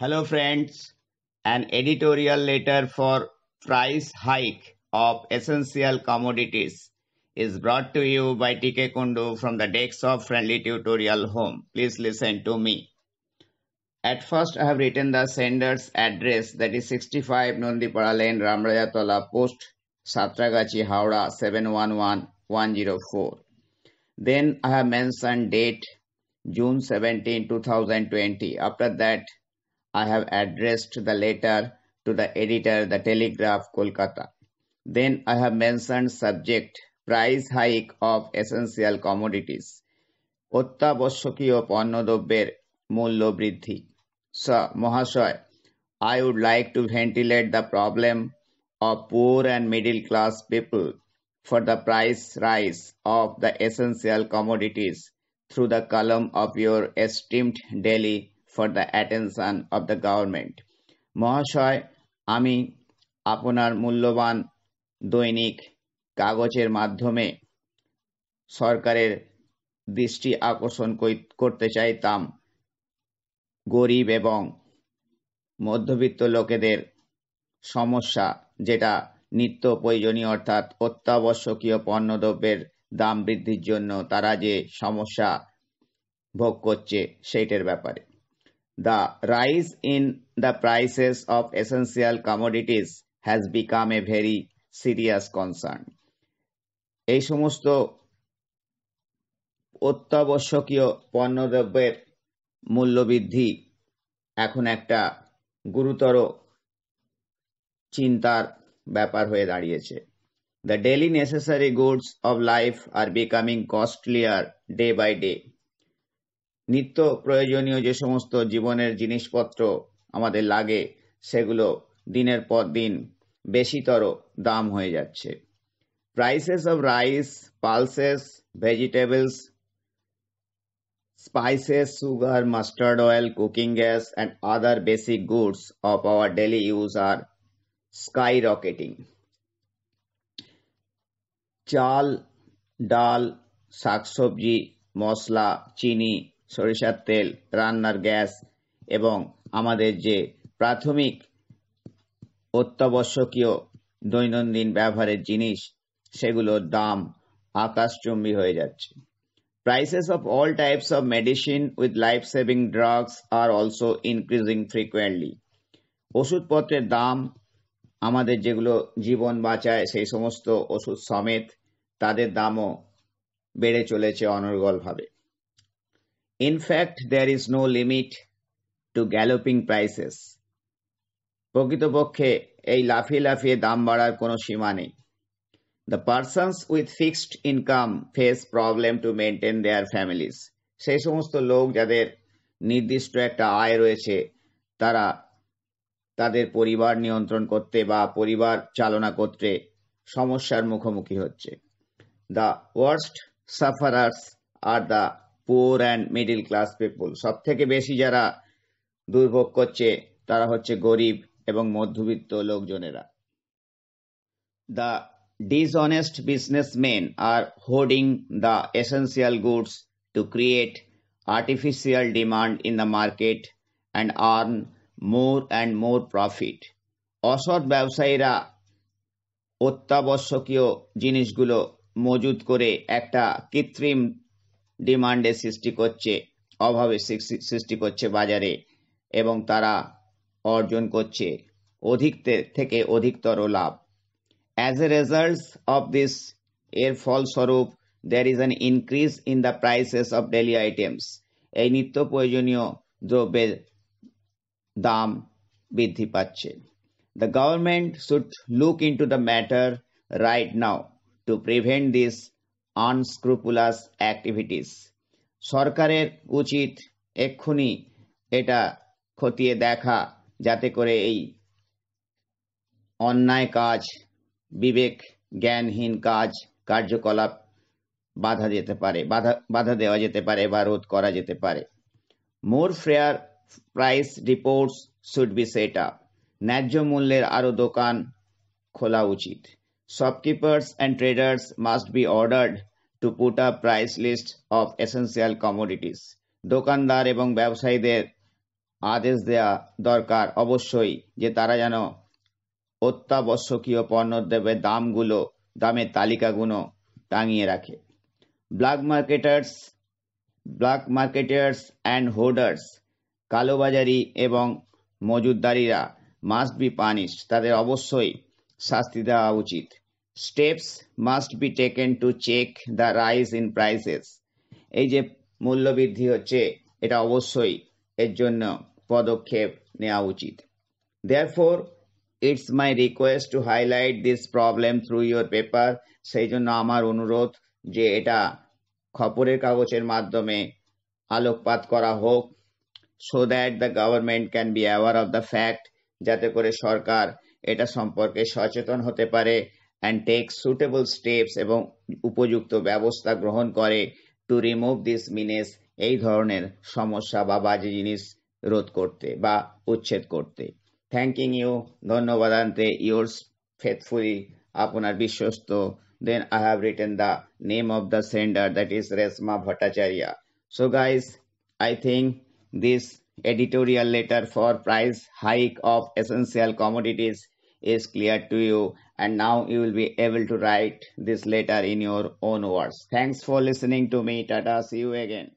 Hello friends, an editorial letter for price hike of essential commodities is brought to you by TK Kundu from the decks of Friendly Tutorial Home. Please listen to me. At first, I have written the sender's address that is 65 Nondipara Lane, Ramrajatola Post, Satragachi, Howrah 711104. Then I have mentioned date June 17, 2020. After that, I have addressed the letter to the editor, the Telegraph, Kolkata. Then I have mentioned subject price hike of essential commodities. Sir, Mohashoy, I would like to ventilate the problem of poor and middle class people for the price rise of the essential commodities through the column of your esteemed daily. For the attention of the government মহাশয় আমি আপনার মূল্যবান দৈনিক কাগজের মাধ্যমে সরকারের দৃষ্টি আকর্ষণ করতে চাইতাম গরিব এবং মধ্যবিত্ত লোকেদের সমস্যা যেটা নিত্য প্রয়োজনীয় অর্থাৎ অত্যাবশ্যকীয় পণ্যদ্রব্যের দাম বৃদ্ধির জন্য তারা যে সমস্যা ভোগ করছে সেইটার ব্যাপারে The rise in the prices of essential commodities has become a very serious concern. এই সমস্ত অত্যাবশ্যকীয় পণ্যদ্রব্যের মূল্যবৃদ্ধি এখন একটা গুরুতর চিন্তার ব্যাপার হয়ে দাঁড়িয়েছে the daily necessary goods of life are becoming costlier day by day নিত্য প্রয়োজনীয় যে সমস্ত জীবনের জিনিসপত্র আমাদের লাগে সেগুলো দিনের পর দিন বেশিতর দাম হয়ে যাচ্ছে prices of rice pulses vegetables spices sugar mustard oil cooking gas and other basic goods of our daily use are skyrocketing চাল ডাল শাকসবজি মশলা চিনি সরিষার তেল রান্নার গ্যাস এবং আমাদের যে প্রাথমিক অত্যাবশ্যকীয় দৈনন্দিন ব্যবহারের জিনিস সেগুলোর দাম আকাশচুম্বী হয়ে যাচ্ছে prices of all types of medicine with life saving drugs are also increasing frequently ওষুধপত্রের দাম আমাদের যেগুলো জীবন বাঁচায় সেই সমস্ত ওষুধ সমেত তাদের দামও বেড়ে চলেছে অনর্গলভাবে In fact, there is no limit to galloping prices. প্রকৃতপক্ষে এই লাফিয়ে লাফিয়ে দাম বাড়ার কোনো সীমা নেই the persons with fixed income face problem to maintain their families সেই সমস্ত লোক যাদের নির্দিষ্ট একটা আয় রয়েছে তারা তাদের পরিবার নিয়ন্ত্রণ করতে বা পরিবার চালনা করতে সমস্যার মুখোমুখি হচ্ছে the worst sufferers are the poor and middle class people সব থেকে বেশি যারা দুর্ভোগ করছে তারা হচ্ছে গরিব এবং মধ্যবিত্ত লোকজনেরা the dishonest businessman are hoarding the essential goods to create artificial demand in the market and earn more and more profit অসৎ ব্যবসায়ীরা অত্যাবশ্যকীয় জিনিসগুলো মজুদ করে একটা কৃত্রিম ডিমান্ডের সৃষ্টি করছে অভাবে সৃষ্টি করছে বাজারে এবং তারা অর্জন করছে অধিক থেকে অধিকতর লাভ as a result of this এর ফলস্বরূপ there is an increase in the prices of daily items এই নিত্য প্রয়োজনীয় দ্রব্যের দাম বৃদ্ধি পাচ্ছে the government should look into the matter right now to prevent this unscrupulous activities সরকারের উচিত এক্ষুনি এটা খতিয়ে দেখা যাতে করে এই অন্যায় কাজ বিবেক জ্ঞানহীন কাজ কার্যকলাপ বাধা যেতে পারে বাধা বাধা দেওয়া যেতে পারে বা রোধ করা যেতে পারে more fair price reports should be set up ন্যায্য মূল্যের আরও দোকান খোলা উচিত shopkeepers and traders must be ordered to put up price list of essential commodities দোকানদার এবং ব্যবসায়ীদের আদেশ দেয়া দরকার অবশ্যই যে তারা যেন অত্যাবশ্যকীয় পণ্য দেবে দামগুলো দামের তালিকাগুলো টাঙিয়ে রাখে black marketers black marketers and holders কালোবাজারি এবং মজুদদারিরা মাস্ট বি পানিশ তাদের অবশ্যই শাস্তি দেওয়া উচিত steps must be taken to check the rise in prices এই যে মূল্যবৃদ্ধি হচ্ছে এটা অবশ্যই এর জন্য পদক্ষেপ নেওয়া উচিত therefore it's my request to highlight this problem through your paper সেই জন্য আমার অনুরোধ যে এটা খবরের কাগজের মাধ্যমে আলোকপাত করা হোক so that the government can be aware of the fact যাতে করে সরকার এটা সম্পর্কে সচেতন হতে পারে and take suitable steps এবং উপযুক্ত ব্যবস্থা গ্রহণ করে টু রিমুভ দিস মিনেস এই ধরনের সমস্যা বা বাজে জিনিস রোধ করতে বা উচ্ছেদ করতে থ্যাংকিং ইউ ধন্যবাদ আনতে ইয়োর্স ফেথফুলি আপনার বিশ্বস্ত then I have written the name of the sender that is Reshma Bhattacharya so guys I think this editorial letter for price hike of essential commodities is clear to you and now you will be able to write this letter in your own words. Thanks for listening to me. Tata. See you again.